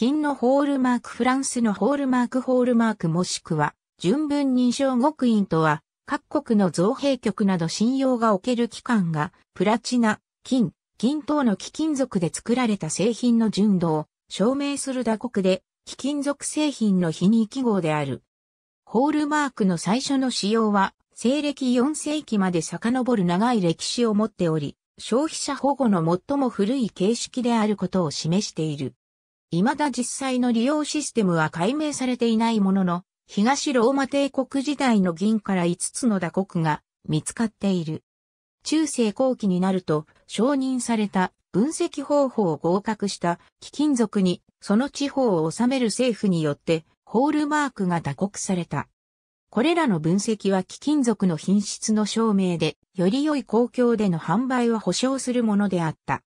金のホールマークフランスのホールマークホールマークもしくは、純文認証極印とは、各国の造幣局など信用がおける機関が、プラチナ、金、金等の貴金属で作られた製品の純度を証明する打刻で、貴金属製品の非認記号である。ホールマークの最初の使用は、西暦4世紀まで遡る長い歴史を持っており、消費者保護の最も古い形式であることを示している。未だ実際の利用システムは解明されていないものの、東ローマ帝国時代の銀から5つの打刻が見つかっている。中世後期になると承認された分析方法を合格した貴金属にその地方を治める政府によってホールマークが打刻された。これらの分析は貴金属の品質の証明で、より良い公共での販売は保証するものであった。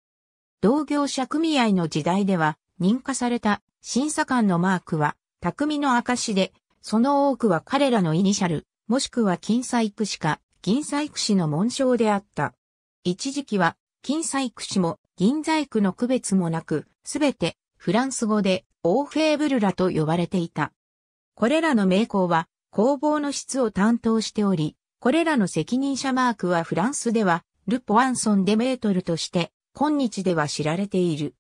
同業者組合の時代では、認可された審査官のマークは匠の証で、その多くは彼らのイニシャル、もしくは金細工師か、銀細工師の紋章であった。一時期は、金細工師も銀細工の区別もなく、すべてフランス語でオーフェーブルラと呼ばれていた。これらの名工は工房の質を担当しており、これらの責任者マークはフランスではル・ポワンソン・デメートルとして、今日では知られている。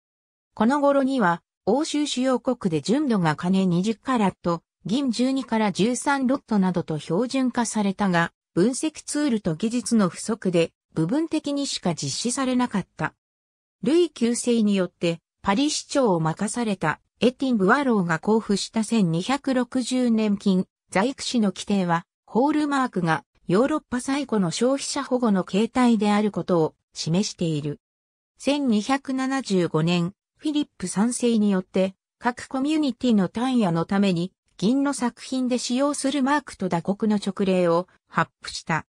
この頃には、欧州主要国で純度が金20カラット、銀12から13ロットなどと標準化されたが、分析ツールと技術の不足で、部分的にしか実施されなかった。ルイ旧世によって、パリ市長を任されたエティン・ブワローが交付した1260年金、在区市の規定は、ホールマークがヨーロッパ最古の消費者保護の形態であることを示している。1275年、フィリップ3世によって、各コミュニティの単野のために、銀の作品で使用するマークと打刻の直令を発布した。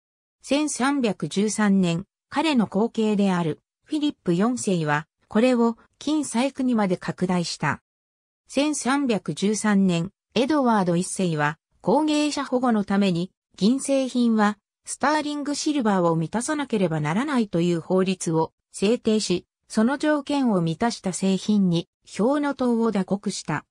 1313年、彼の後継であるフィリップ4世は、これを金細工にまで拡大した。1313年、エドワード1世は、工芸者保護のために、銀製品は、スターリングシルバーを満たさなければならないという法律を制定し、その条件を満たした製品に、氷の塔を打刻した。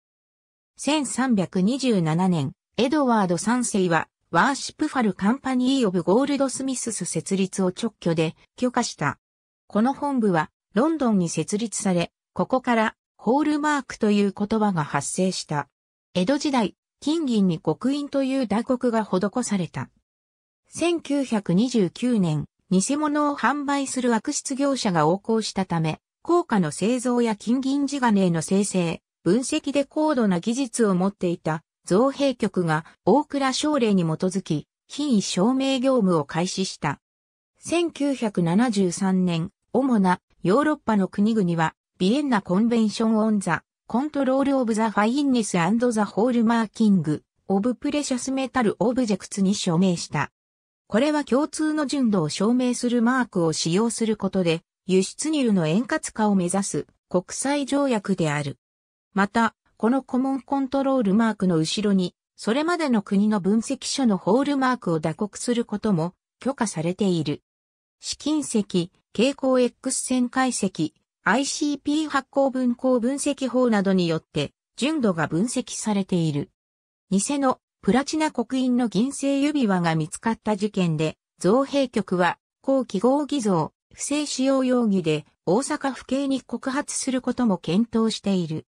1327年、エドワード3世は、ワーシップファルカンパニー・オブ・ゴールド・スミスス設立を直挙で許可した。この本部は、ロンドンに設立され、ここから、ホールマークという言葉が発生した。江戸時代、金銀に刻印という打刻が施された。1929年、偽物を販売する悪質業者が横行したため、効果の製造や金銀地金への生成、分析で高度な技術を持っていた造幣局が大倉省令に基づき、品位証明業務を開始した。1973年、主なヨーロッパの国々は、ビエンナコンベンションオンザ、コントロールオブザファインネスザホールマーキング、オブプレシャスメタルオブジェクツに署名した。これは共通の純度を証明するマークを使用することで、輸出入の円滑化を目指す国際条約である。また、このコモンコントロールマークの後ろに、それまでの国の分析書のホールマークを打刻することも許可されている。試金石、蛍光 X 線解析、ICP 発行分光分析法などによって、純度が分析されている。偽のプラチナ刻印の銀製指輪が見つかった事件で、造幣局は、後記号偽造、不正使用容疑で、大阪府警に告発することも検討している。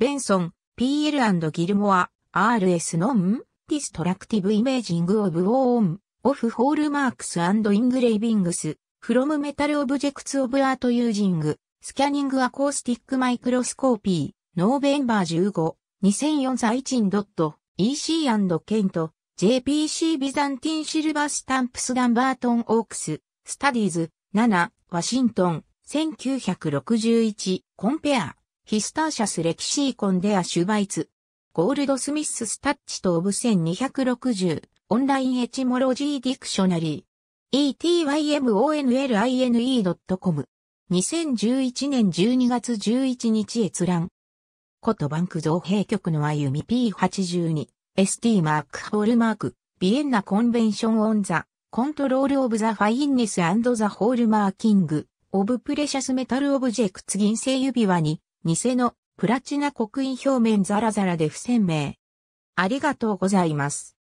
ベンソン、PL& ギルモア、RS ノン、ディストラクティブイメージングオブオーン、オフホールマークスイングレイビングス、フロムメタルオブジェクツオブアートユージング、スキャニングアコースティックマイクロスコーピー、ノーベンバー15、2004サイチンドット、EC& ケント、JPC ビザンティンシルバースタンプスガンバートンオークス、スタディーズ、7、ワシントン、1961、コンペア、ヒスターシャスレキシーコンデアシュバイツ、ゴールドスミススタッチとオブ1260、オンラインエチモロジーディクショナリー、etymonline.com、2011年12月11日閲覧。ことバンク造幣局の歩み P82、ST マークホールマーク、ビエンナコンベンションオンザ、コントロールオブザファインネスザホールマーキング、オブプレシャスメタルオブジェクツ銀製指輪に、偽のプラチナ刻印表面ザラザラで不鮮明。ありがとうございます。